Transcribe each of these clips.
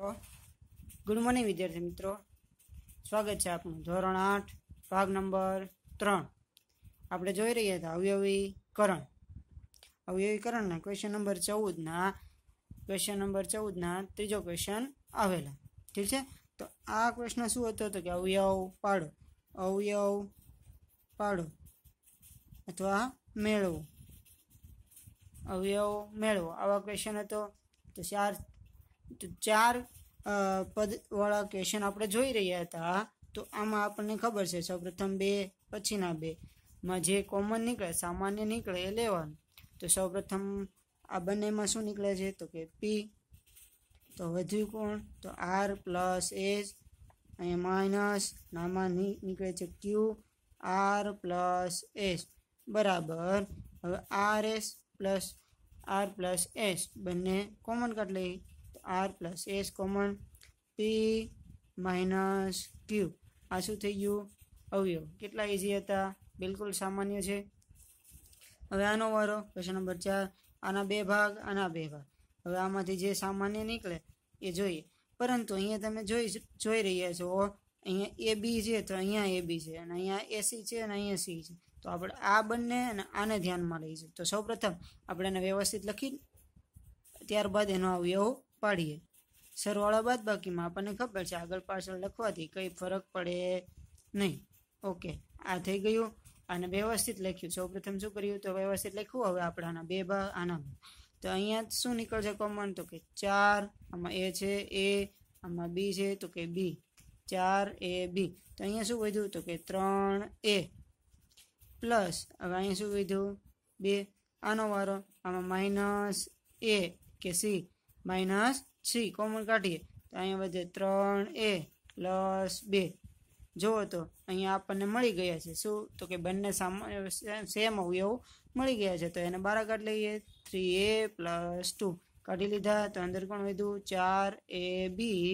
તો good morning વિદ્યાર્થી મિત્રો સ્વાગત છે આપનું ધોરણ આઠ ભાગ નંબર ત્રણ આપણે જોઈ રહ્યા હતા અવયવીકરણ અવયવીકરણના ક્વેશ્ચન નંબર ચૌદના ક્વેશ્ચન નંબર ચૌદના ત્રીજો ક્વેશ્ચન આવેલા ઠીક છે તો આ ક્વેશ્ચન શું હતો તો કે અવયવ પાડો અવયવ પાડો અથવા મેળવો અવયવ મેળવો આવા ક્વેશ્ચન હતો તો ચાર તો ચાર પદવાળા ક્વેશ્ચન આપણે જોઈ રહ્યા હતા તો આમાં આપણને ખબર છે સૌપ્રથમ બે પછીના બે માં જે કોમન નીકળે સામાન્ય નીકળે એ લેવાનું તો સૌપ્રથમ આ બંનેમાં શું નીકળે છે તો કે પી તો વધુ કોણ તો આર પ્લસ એચ અહીંયા માઇનસ નામાં નીકળે છે ક્યુ આર પ્લસ એસ બરાબર હવે R S plus R plus S બંને કોમન કાઢ લઈ R plus S common P minus Q આ શું થઈ ગયું અવયવ કેટલા ઇઝી હતા બિલકુલ સામાન્ય છે હવે આનો વારો પ્રશ્ન નંબર ચાર આના બે ભાગ આના બે ભાગ હવે આમાંથી જે સામાન્ય નીકળે એ જોઈએ પરંતુ અહીંયા તમે જોઈ જોઈ રહ્યા છો અહીંયા એ બી છે તો અહીંયા એ બી છે અને અહીંયા એસી છે અને અહીંયા સી છે તો આપણે આ બંને અને આને ધ્યાનમાં લઈશું તો સૌપ્રથમ આપણે એને વ્યવસ્થિત લખી ત્યારબાદ એનો અવયવ પાડીએ સરવાળા બાદ બાકીમાં આપણને ખબર છે આગળ પાછળ લખવાથી કંઈ ફરક પડે નહીં ઓકે આ થઈ ગયું અને વ્યવસ્થિત લખ્યું સૌપ્રથમ શું કર્યું તો વ્યવસ્થિત લખ્યું હવે આપણે આના બે ભાગ આના તો અહીંયા શું નીકળશે કોમન તો કે ચાર આમાં એ છે એ આમાં બી છે તો કે બી ચાર એ બી તો અહીંયા શું વધ્યું તો કે ત્રણ એ પ્લસ હવે અહીંયા શું વધ્યું બે આનો વારો આમાં માઇનસ એ કે સી માઇનસ થ્રી કોમન કાઢીએ તો અહીંયા વધે ત્રણ એ પ્લસ બે જુઓ તો અહીંયા આપણને મળી ગયા છે શું તો કે બંને સેમ અવયવ મળી ગયા છે તો એને બારાઘાટ લઈએ થ્રી એ પ્લસ ટુ કાઢી લીધા તો અંદર કોણ વધ્યું ચાર A B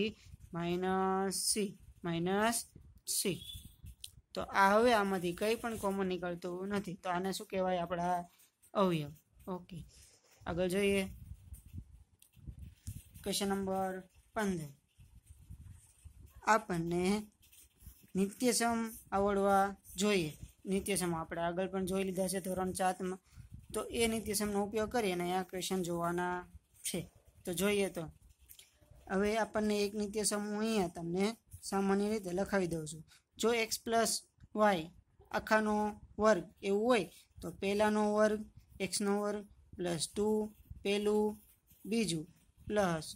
minus C minus C તો આ હવે આમાંથી કંઈ પણ કોમન નીકળતું નથી તો આને શું કહેવાય આપણા અવયવ ઓકે આગળ જોઈએ ક્વેશ્ચન નંબર પંદર આપણને નિત્યસમ આવડવા જોઈએ નિત્યસમ આપણે આગળ પણ જોઈ લીધા છે ધોરણ ચાતમાં તો એ નિત્યસમનો ઉપયોગ કરીએ અને અહીંયા ક્વેશ્ચન જોવાના છે તો જોઈએ તો હવે આપણને એક નિત્યસમ હું અહીંયા તમને સામાન્ય રીતે લખાવી દઉં છું જો એક્સ પ્લસ વાય આખાનો વર્ગ એવું હોય તો પહેલાંનો વર્ગ એક્સનો વર્ગ પ્લસ ટુ પહેલું બીજું પ્લસ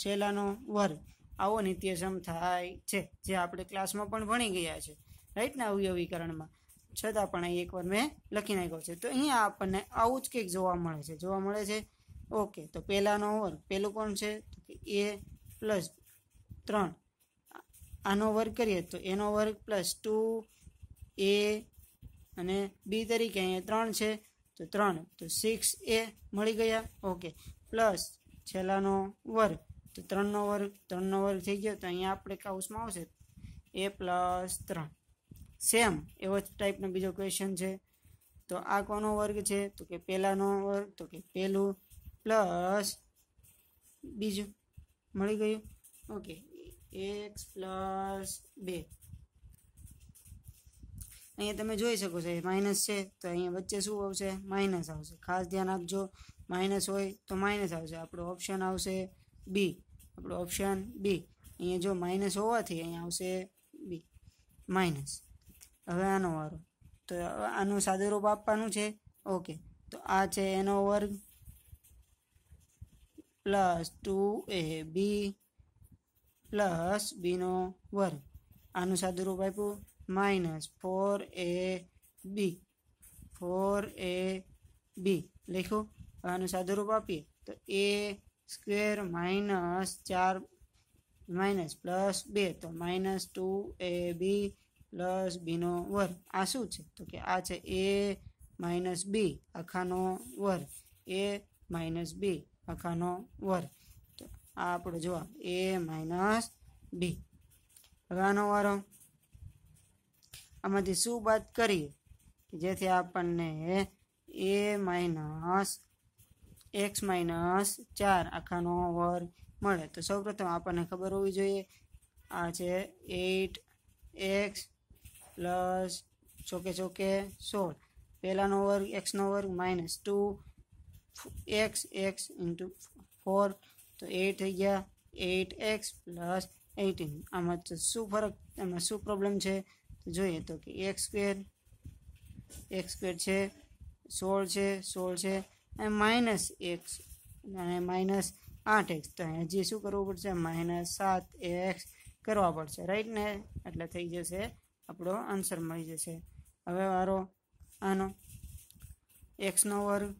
છેલ્લાનો વર્ગ આવો નિત્યસમ થાય છે જે આપણે ક્લાસમાં પણ ભણી ગયા છે રાઈટ અવયવીકરણમાં છતાં પણ અહીં એકવાર મેં લખી નાખ્યો છે તો અહીંયા આપણને આવું જ કંઈક જોવા મળે છે જોવા મળે છે ઓકે તો પહેલાંનો વર્ગ પહેલું કોણ છે તો કે એ પ્લસ ત્રણ આનો વર્ગ કરીએ તો એનો વર્ગ પ્લસ ટુ એ અને બી તરીકે અહીંયા ત્રણ છે તો ત્રણ તો સિક્સ એ મળી ગયા ઓકે પ્લસ છેલ્લાનો વર્ગ તો ત્રણનો વર્ગ ત્રણનો વર્ગ થઈ ગયો તો અહીંયા આપણે કાઉસમાં આવશે એ પ્લસ ત્રણ સેમ એવો જ ટાઈપનો બીજો ક્વેશ્ચન છે તો આ કોનો વર્ગ છે તો કે પહેલાંનો વર્ગ તો કે પહેલું પ્લસ બીજું મળી ગયું ઓકે એક્સ પ્લસ બે અહીંયા તમે જોઈ શકો છો માઇનસ છે તો અહીંયા વચ્ચે શું આવશે માઇનસ આવશે ખાસ ધ્યાન આપજો માઇનસ હોય તો માઇનસ આવશે આપણો ઓપ્શન આવશે બી આપણો ઓપ્શન બી અહીંયા જો માઇનસ હોવાથી અહીંયા આવશે બી માઇનસ હવે આનો વારો તો આનું સાદું રૂપ આપવાનું છે ઓકે તો આ છે એનો વર્ગ plus two A B plus બીનો વર્ગ આનું સાદું રૂપ આપ્યું minus four A B four A B લખ્યું હવે આનું સાદુરૂપ આપીએ તો એ સ્ક્વેર માઇનસ ચાર માઇનસ પ્લસ બે તો minus two A B plus બીનો વર્ગ આ શું છે તો કે આ છે એ માઇનસ બી આખાનો વર્ગ એ માઇનસ બી આખાનો વર્ગ તો આ આપણો જવાબ એ માઇનસ બી હવે આનો વારો આમાંથી શું બાદ કરીએ જેથી આપણને એ માઇનસ એક્સ માઇનસ ચાર આખાનો વર્ગ મળે તો સૌપ્રથમ આપણને ખબર હોવી જોઈએ આ છે એટ એક્સ પ્લસ ચોકે ચોકે સોળ પહેલાંનો વર્ગ એક્સનો વર્ગ minus two x x into four તો એટ થઈ ગયા એટ એક્સ પ્લસ એટીન આમાં શું ફરક એમાં શું પ્રોબ્લેમ છે જોઈએ તો કે એક સ્ક્વેર એક સ્ક્વેર છે સોળ છે સોળ છે અને માઇનસ એક અને માઇનસ આઠ એક્સ તો અહીંયા જે શું કરવું પડશે માઇનસ સાત એક્સ કરવા પડશે રાઈટ ને એટલે થઈ જશે આપણો આન્સર મળી જશે હવે વારો આનો એક્સનો વર્ગ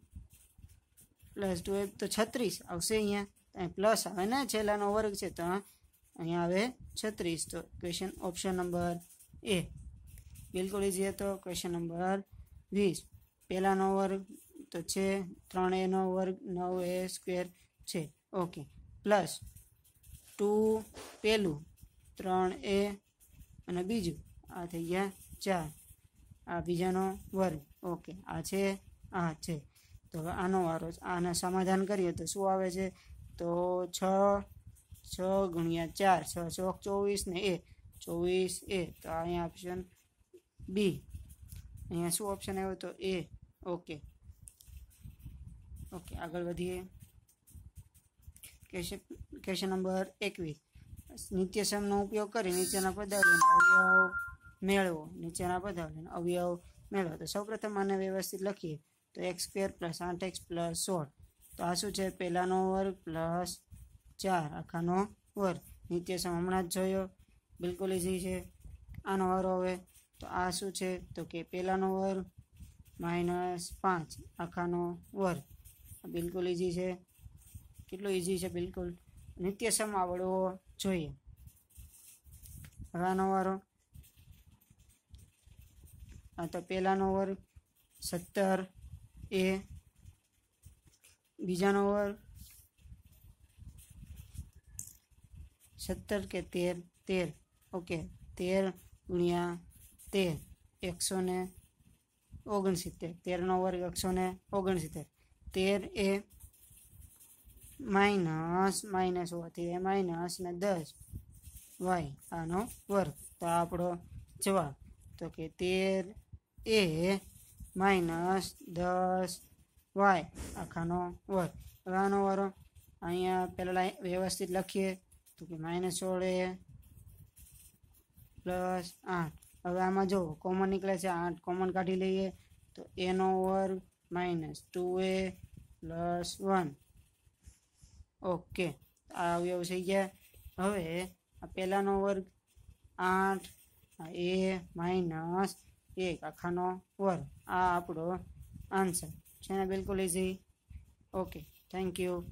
પ્લસ ટુ એફ તો છત્રીસ આવશે અહીંયા પ્લસ આવે ને છેલ્લાનો વર્ગ છે તો અહીંયા આવે છત્રીસ તો ક્વેશ્ચન ઓપ્શન નંબર એ બિલકુલ ઈઝી હતો ક્વેશ્ચન નંબર વીસ પહેલાંનો વર્ગ તો છે ત્રણ એનો વર્ગ નવ એ સ્ક્વેર છે ઓકે પ્લસ ટુ પહેલું ત્રણ એ અને બીજું આ થઈ ગયા ચાર આ બીજાનો વર્ગ ઓકે આ છે આ છે તો હવે આનો વારો આને સમાધાન કરીએ તો શું આવે છે તો છ છ ગુણ્યા ચાર છ ચોક ચોવીસ ને એ ચોવીસ એ તો અહીંયા ઓપ્શન બી અહીંયા શું ઓપ્શન આવ્યો તો એ ઓકે ઓકે આગળ વધીએ ક્વેશ્ચન ક્વેશ્ચન નંબર એકવીસ નિત્યસમનો ઉપયોગ કરી નીચેના પદાવલીનો અવયવ મેળવો નીચેના પદાવલીનો અવયવ મેળવો તો સૌપ્રથમ આને વ્યવસ્થિત લખીએ તો એક્સ સ્ક્વેર પ્લસ આઠ એક્સ પ્લસ સોળ તો આ શું છે પહેલાંનો વર્ગ પ્લસ ચાર આખાનો વર્ગ નિત્યસમ હમણાં જ જોયો બિલકુલ ઇઝી છે આનો અવર હવે તો આ શું છે તો કે પહેલાંનો વર માઇનસ પાંચ આખાનો વર બિલકુલ ઇઝી છે કેટલો ઇઝી છે બિલકુલ નિત્ય સમ આવડવો જોઈએ હવે આનો વારો આ તો પહેલાંનો વર સત્તર એ બીજાનો વર સત્તર કે તેર તેર ઓકે તેર ગુણ્યા તેર એકસો ને ઓગણસિત્તેર તેરનો વર્ગ એકસો ને ઓગણસિત્તેર તેર એ માઇનસ માઇનસ હોવાથી એ માઇનસ ને દસ વાય આનો વર્ગ તો આપણો જવાબ તો કે તેર એ માઇનસ દસ વાય આખાનો વર્ગ હવે આનો વારો અહીંયા પહેલાં વ્યવસ્થિત લખીએ તો કે માઇનસ સોળ એ प्लस आठ हम आम जो कॉमन निकले से आठ कॉमन काटी लीए तो ए नो वर्ग minus two A plus one okay आई थी गया हमें पहला नो वर्ग आठ ए माइनस एक आखा वर्ग आ आप आंसर है बिल्कुल इजी ओके थैंक यू